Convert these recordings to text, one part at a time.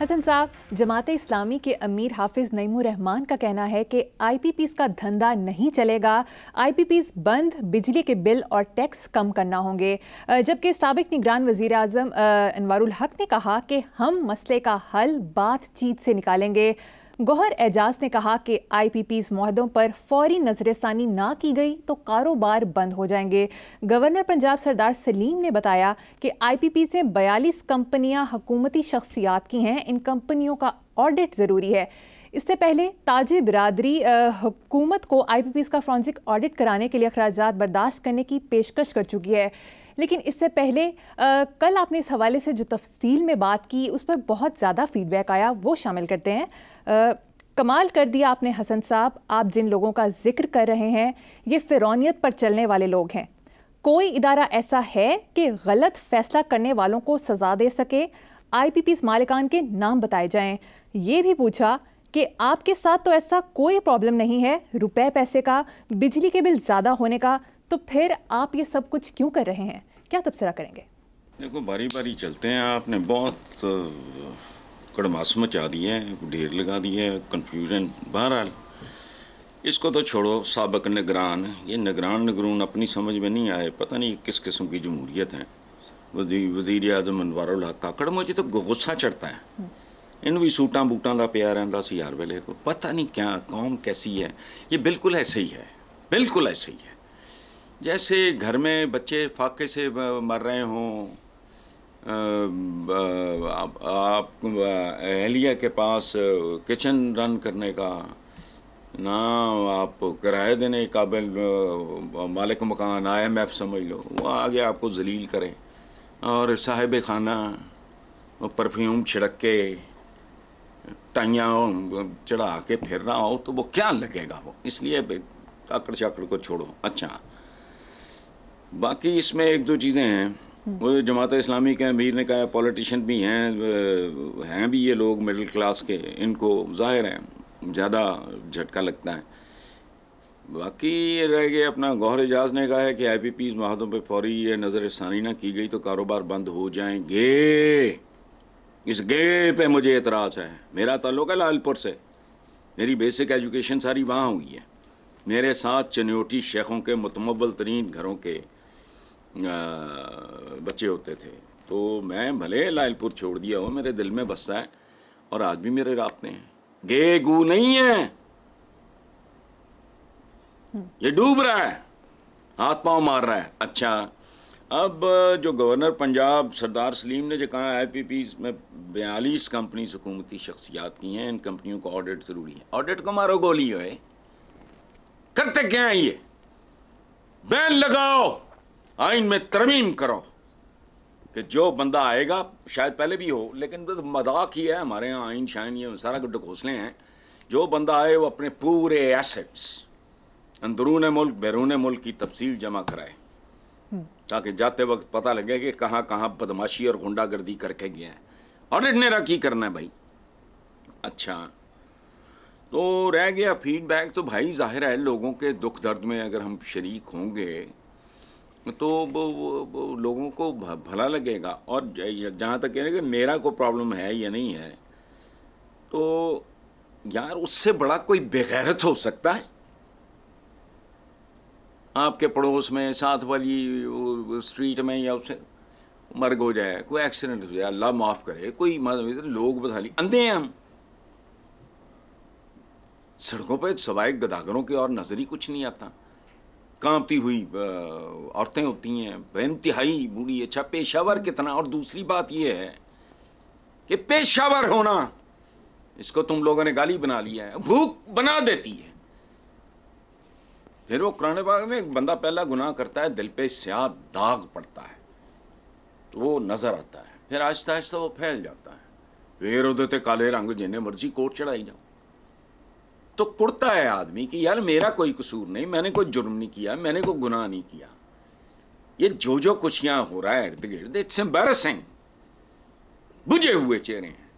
हसन साहब जमात इस्लामी के अमीर हाफिज नईमू रहमान का कहना है कि आईपीपीस का धंधा नहीं चलेगा आईपीपीस बंद बिजली के बिल और टैक्स कम करना होंगे जबकि सबक निगरान वजीर अजम अनवारुल हक ने कहा कि हम मसले का हल बातचीत से निकालेंगे गौहर एजाज ने कहा कि आईपीपीस महदों पर फौरी नज़रसानी ना की गई तो कारोबार बंद हो जाएंगे गवर्नर पंजाब सरदार सलीम ने बताया कि आईपीपीस में बयालीस कंपनियां हकूमती शख्सियात की हैं इन कंपनियों का ऑडिट ज़रूरी है इससे पहले ताजे बरदरी हुकूमत को आई पी पी का फॉरेंसिक ऑडिट कराने के लिए अखराज बर्दाश्त करने की पेशकश कर चुकी है लेकिन इससे पहले आ, कल आपने इस हवाले से जो तफसील में बात की उस पर बहुत ज़्यादा फीडबैक आया वो शामिल करते हैं आ, कमाल कर दिया आपने हसन साहब आप जिन लोगों का जिक्र कर रहे हैं ये फिरौनीत पर चलने वाले लोग हैं कोई इदारा ऐसा है कि गलत फैसला करने वालों को सज़ा दे सके आई पी पीस मालिकान के नाम बताए जाएं ये भी पूछा कि आपके साथ तो ऐसा कोई प्रॉब्लम नहीं है रुपए पैसे का बिजली के बिल ज़्यादा होने का तो फिर आप ये सब कुछ क्यों कर रहे हैं क्या तबसरा करेंगे देखो बारी बारी चलते हैं आपने बहुत कड़मास मचा दिए हैं ढेर लगा दिए हैं कन्फ्यूजन बहरहाल इसको तो छोड़ो सबक निगरान ये निगरान निगरून अपनी समझ में नहीं आए पता नहीं किस किस्म की जमूरियत है वजी वजीर अजम अनवर हक काकड़ मुझे तो गुस्सा चढ़ता है हम्म। इन भी सूटा बूटा का पिया रहा सी हर वेले को पता नहीं क्या कौम कैसी है ये बिल्कुल ऐसे ही है बिल्कुल ऐसे ही है जैसे घर में बच्चे फाके से मर रहे हों आप अहलिया के पास किचन रन करने का ना आप किराए देने काबिल मालिक मकान आया मैप समझ लो वो आगे आपको जलील करें और साहेब खाना परफ्यूम छिड़क के टाइयाँ चढ़ा के फिर रहा हो तो वो क्या लगेगा वो इसलिए काकड़ चाकड़ को छोड़ो अच्छा बाकी इसमें एक दो चीज़ें हैं वो जमात इस्लामी के अमीर ने कहा है पॉलिटिशन भी हैं हैं भी ये लोग मिडिल क्लास के इनको जाहिर हैं ज़्यादा झटका लगता है बाकी ये रह गए अपना गौहर एजाज ने कहा है कि आई पी पी माहदों पर फौरी ये नज़र षानी ना की गई तो कारोबार बंद हो जाएंगे इस गे पे मुझे एतराज़ है मेरा ताल्लुक है लालपुर से मेरी बेसिक एजुकेशन सारी वहाँ हुई है मेरे साथ चनोटी शेखों के मतमबल तरीन घरों के बच्चे होते थे तो मैं भले लालपुर छोड़ दिया हो मेरे दिल में बसता है और आज भी मेरे रास्ते हैं गे गू नहीं है ये डूब रहा है हाथ पांव मार रहा है अच्छा अब जो गवर्नर पंजाब सरदार सलीम ने जो कहा आई पी पी में बयालीस कंपनी हुकूमती शख्सियात की हैं इन कंपनियों को ऑडिट ज़रूरी है ऑडिट को मारो गोली हो करते क्या है ये बैन लगाओ आइन में तरमीम करो कि जो बंदा आएगा शायद पहले भी हो लेकिन तो मजाक ही है हमारे यहाँ आइन शाइन ये सारा गुड्डे घोसले हैं जो बंदा आए वो अपने पूरे एसेट्स अंदरून मुल्क बैरून मुल्क की तफसील जमा कराए हम्म। ताकि जाते वक्त पता लगे कि कहाँ कहाँ बदमाशी और गुंडागर्दी करके गए हैं ऑडिट ने की करना है भाई अच्छा तो रह गया फीडबैक तो भाई जाहिर है लोगों के दुख दर्द में अगर हम शरीक होंगे तो वो, वो, वो लोगों को भला लगेगा और जहाँ तक रहे कि मेरा कोई प्रॉब्लम है या नहीं है तो यार उससे बड़ा कोई बेगैरत हो सकता है आपके पड़ोस में साथ वाली स्ट्रीट में या उससे मर्ग हो जाए कोई एक्सीडेंट हो जाए अल्लाह माफ़ करे कोई मतलब लोग बता ली अंधे हैं हम सड़कों पर सवाए गदागरों के और नज़र ही कुछ नहीं आता कांपती हुई औरतें होती हैं बेनतहाई बुरी अच्छा पेशावर कितना और दूसरी बात यह है कि पेशावर होना इसको तुम लोगों ने गाली बना लिया है भूख बना देती है फिर वो कुरान बाग में एक बंदा पहला गुनाह करता है दिल पे स्याह दाग पड़ता है तो वो नज़र आता है फिर आहिस्ता आहिस्ता वो फैल जाता है फिर उदते काले रंग जिन्हें मर्जी कोट चढ़ाई जाओ तो कुड़ता है आदमी कि यार मेरा कोई कसूर नहीं मैंने कोई जुर्म नहीं किया मैंने कोई गुनाह नहीं किया ये जो जो कुछ यहाँ हो रहा है इर्द गिर्द इट्स एम्बेरसिंग बुझे हुए चेहरे हैं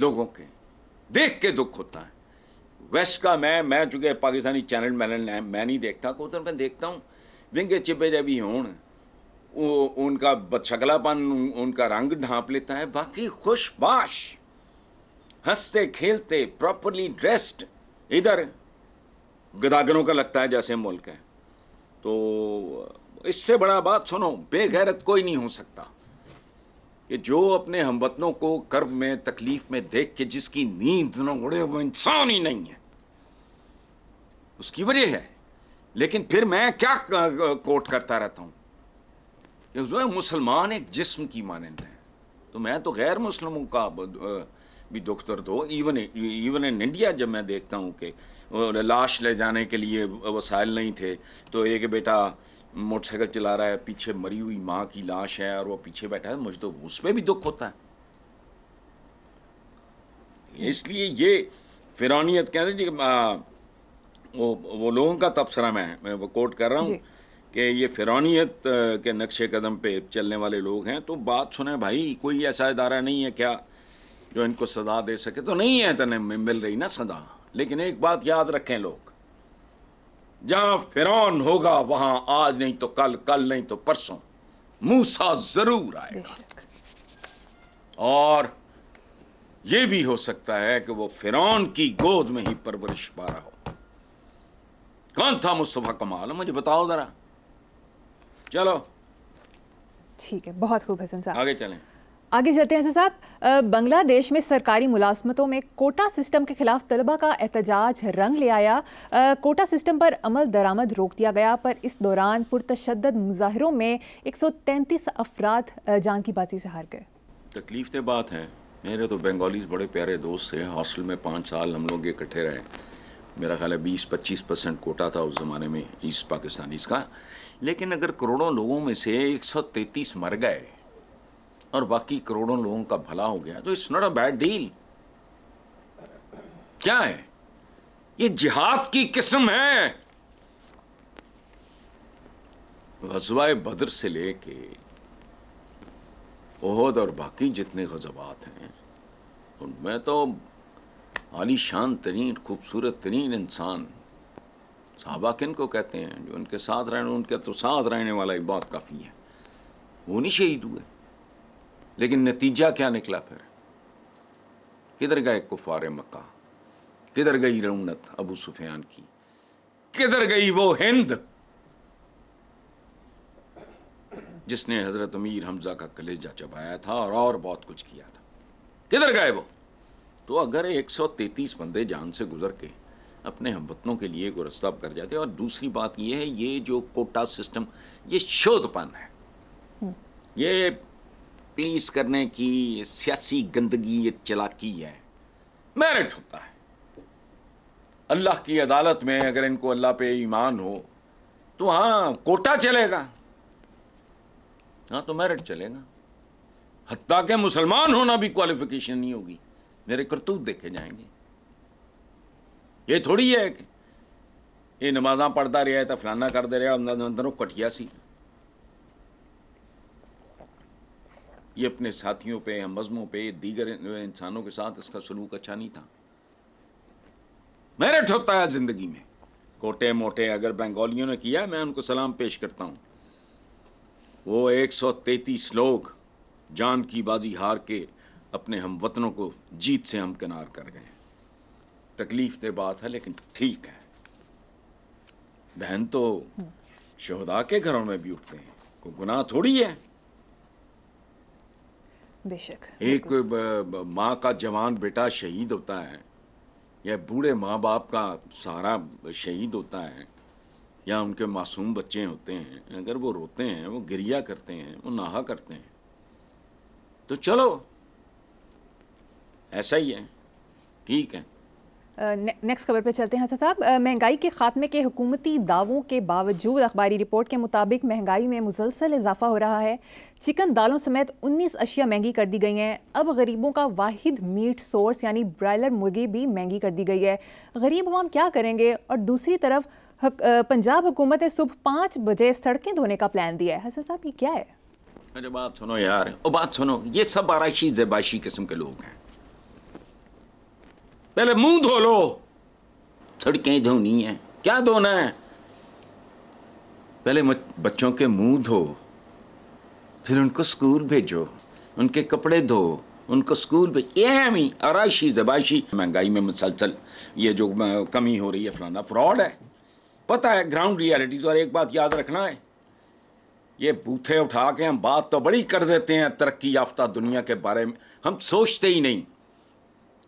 लोगों के देख के दुख होता है वेस्ट का मैं मैं चुके पाकिस्तानी चैनल मैंने मैं नहीं देखता को उधर मैं देखता हूँ विंगे चिपे जब भी हों उनका बदशकलापन उनका रंग ढांप लेता है बाकी खुशबाश हंसते खेलते प्रॉपरली ड्रेस्ड इधर गदागरों का लगता है जैसे मुल्क है तो इससे बड़ा बात सुनो बेगैरत कोई नहीं हो सकता कि जो अपने हमवतनों को कर्ब में तकलीफ में देख के जिसकी नींद न उड़े वो इंसान ही नहीं है उसकी वजह है लेकिन फिर मैं क्या कोट करता रहता हूं मुसलमान एक जिस्म की मानंद है तो मैं तो गैर मुस्लिमों का भी डॉक्टर तो इवन इवन इन इंडिया जब मैं देखता हूँ कि लाश ले जाने के लिए वसाइल नहीं थे तो एक बेटा मोटरसाइकिल चला रहा है पीछे मरी हुई माँ की लाश है और वो पीछे बैठा है मुझे तो उसमें भी दुख होता है इसलिए ये फिरौनीत कहते हैं वो वो लोगों का तबसरा मैं मैं वो कोट कर रहा हूँ कि ये फिरौनीत के नक्शे कदम पे चलने वाले लोग हैं तो बात सुने भाई कोई ऐसा इदारा नहीं है क्या जो इनको सजा दे सके तो नहीं है तने मिल रही ना सदा लेकिन एक बात याद रखें लोग जहां फिरौन होगा वहां आज नहीं तो कल कल नहीं तो परसों मूसा जरूर आएगा और यह भी हो सकता है कि वो फिरौन की गोद में ही परवरिश पा रहा हो कौन था मुस्तफा कमाल मुझे बताओ जरा चलो ठीक है बहुत खूब हसन साहब आगे चलें आगे चलते हैं साहब बांग्लादेश में सरकारी मुलाजमतों में कोटा सिस्टम के खिलाफ तलबा का एहतजाज रंग ले आया आ, कोटा सिस्टम पर अमल दरामद रोक दिया गया पर इस दौरान पुरतशद मुजाहरों में एक सौ तैंतीस अफराद जान की बाजी से हार गए तकलीफ के बात है मेरे तो बंगालीज बड़े प्यारे दोस्त थे हॉस्टल में पाँच साल हम लोग इकट्ठे रहे मेरा ख्याल है बीस पच्चीस परसेंट कोटा था उस ज़माने में ईस्ट पाकिस्तानीज का लेकिन अगर करोड़ों लोगों में से एक सौ मर गए और बाकी करोड़ों लोगों का भला हो गया तो it's not a bad deal क्या है ये जिहाद की किस्म है गजवाए बद्र से लेके ओहद और बाकी जितने गजबात हैं उनमें तो आलीशान तरीन खूबसूरत तरीन इंसान साहबा किन को कहते हैं जो उनके साथ रहने उनके तो साथ रहने वाला ही बहुत काफ़ी है वो नहीं शहीद हुए लेकिन नतीजा क्या निकला फिर किधर गए कुफार मक्का किधर गई रौनत अबू सुफियान की किधर गई वो हिंद जिसने हजरत अमीर हमजा का कलेजा चबाया था और और बहुत कुछ किया था किधर गए वो तो अगर 133 बंदे जान से गुजर के अपने हम वतनों के लिए को कर जाते और दूसरी बात यह है ये जो कोटा सिस्टम ये शोधपन है हम्म। ये प्लीज करने की सियासी गंदगी ये चलाकी है मेरिट होता है अल्लाह की अदालत में अगर इनको अल्लाह पे ईमान हो तो हाँ कोटा चलेगा हाँ तो मेरिट चलेगा हती के मुसलमान होना भी क्वालिफिकेशन नहीं होगी मेरे करतूत देखे जाएंगे ये थोड़ी है कि ये नमाजा पढ़ता रहा है तो फलाना करते रहा अंदर अंदरों कटिया सी ये अपने साथियों पे मज़मों पे दीगर इंसानों के साथ इसका सलूक अच्छा नहीं था मेरिट होता है ज़िंदगी में कोटे मोटे अगर बंगालियों ने किया मैं उनको सलाम पेश करता हूँ वो 133 लोग जान की बाजी हार के अपने हम वतनों को जीत से हम किनार कर गए तकलीफ दे बात है लेकिन ठीक है बहन तो शहदा के घरों में भी उठते हैं को गुनाह थोड़ी है बेशक एक माँ का जवान बेटा शहीद होता है या बूढ़े माँ बाप का सारा शहीद होता है या उनके मासूम बच्चे होते हैं अगर वो रोते हैं वो गिरिया करते हैं वो नाहा करते हैं तो चलो ऐसा ही है ठीक है नेक्स्ट खबर पर चलते हैं हसन साहब महंगाई के खात्मे के हुकूमती दावों के बावजूद अखबारी रिपोर्ट के मुताबिक महंगाई में मुसलसल इजाफा हो रहा है चिकन दालों समेत 19 अशिया महंगी कर दी गई हैं अब गरीबों का वाहिद मीट सोर्स यानी ब्रायलर मुर्गी भी महंगी कर दी गई है गरीब हम क्या करेंगे और दूसरी तरफ हक, पंजाब हुकूमत ने सुबह पाँच बजे सड़कें धोने का प्लान दिया है हसन साहब ये क्या है अरे बात सुनो यार ओ बात सुनो ये सब आरइशी जबाशी किस्म के लोग हैं पहले मुंह धो लो सड़कें धोनी है क्या धोना है पहले बच्चों के मुंह धो फिर उनको स्कूल भेजो उनके कपड़े धो उनको स्कूल भेज ये है हमी अराशी जबाइशी महंगाई में मुसलसल ये जो कमी हो रही है फलाना फ्रॉड है पता है ग्राउंड रियलिटीज़ और एक बात याद रखना है ये बूथे उठा के हम बात तो बड़ी कर देते हैं तरक्की याफ्ता दुनिया के बारे में हम सोचते ही नहीं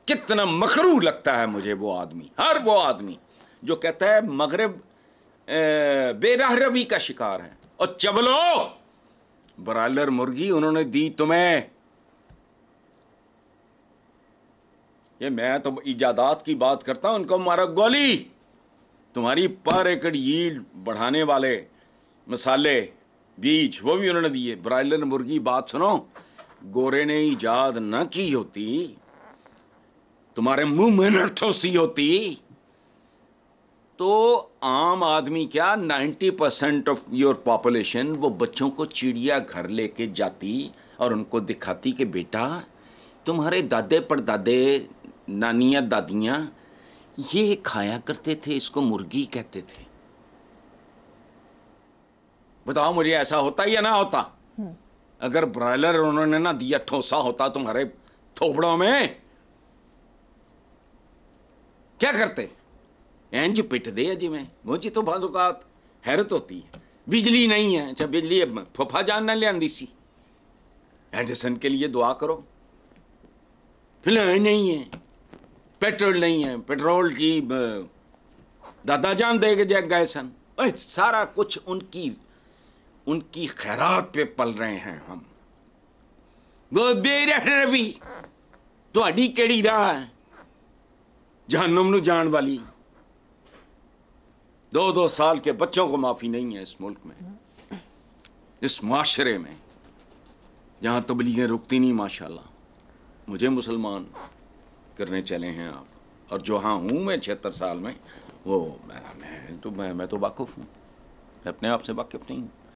कितना मखरू लगता है मुझे वो आदमी हर वो आदमी जो कहता है मगरब बेराह रवी का शिकार है और चबलो ब्रायलर मुर्गी उन्होंने दी तुम्हें ये मैं तो इजादात की बात करता हूं उनको मारा गोली तुम्हारी पर एकड़ यील्ड बढ़ाने वाले मसाले बीज वो भी उन्होंने दिए ब्रायलर मुर्गी बात सुनो गोरे ने ईजाद ना की होती तुम्हारे मुंह में नर्थोसी होती तो आम आदमी क्या 90 परसेंट ऑफ योर पॉपुलेशन वो बच्चों को चिड़िया घर लेके जाती और उनको दिखाती कि बेटा तुम्हारे दादे परदादे नानियाँ दादियाँ ये खाया करते थे इसको मुर्गी कहते थे बताओ मुझे ऐसा होता या ना होता हम्म। अगर ब्रॉयलर उन्होंने ना दिया ठोसा होता तुम्हारे थोबड़ों में क्या करते पिट दे हैं जिमें मुझी तो बाजुकात हैरत होती है बिजली नहीं है अच्छा बिजली फुफा जान ना लिया सी एंडसन के लिए दुआ करो फिलहाल नहीं है पेट्रोल नहीं है पेट्रोल की दादा जान दे जय गए सन सारा कुछ उनकी उनकी खैरात पे पल रहे हैं हम बेरह रवि थोड़ी तो केड़ी राह है जहनम नु जान वाली दो दो साल के बच्चों को माफी नहीं है इस मुल्क में इस माशरे में जहां तबलीगें रुकती नहीं माशाल्लाह मुझे मुसलमान करने चले हैं आप और जो हाँ हूँ मैं छिहत्तर साल में वो मैं, मैं तो मैं मैं तो वाकिफ़ हूँ मैं अपने आप से वाकिफ़ नहीं हूँ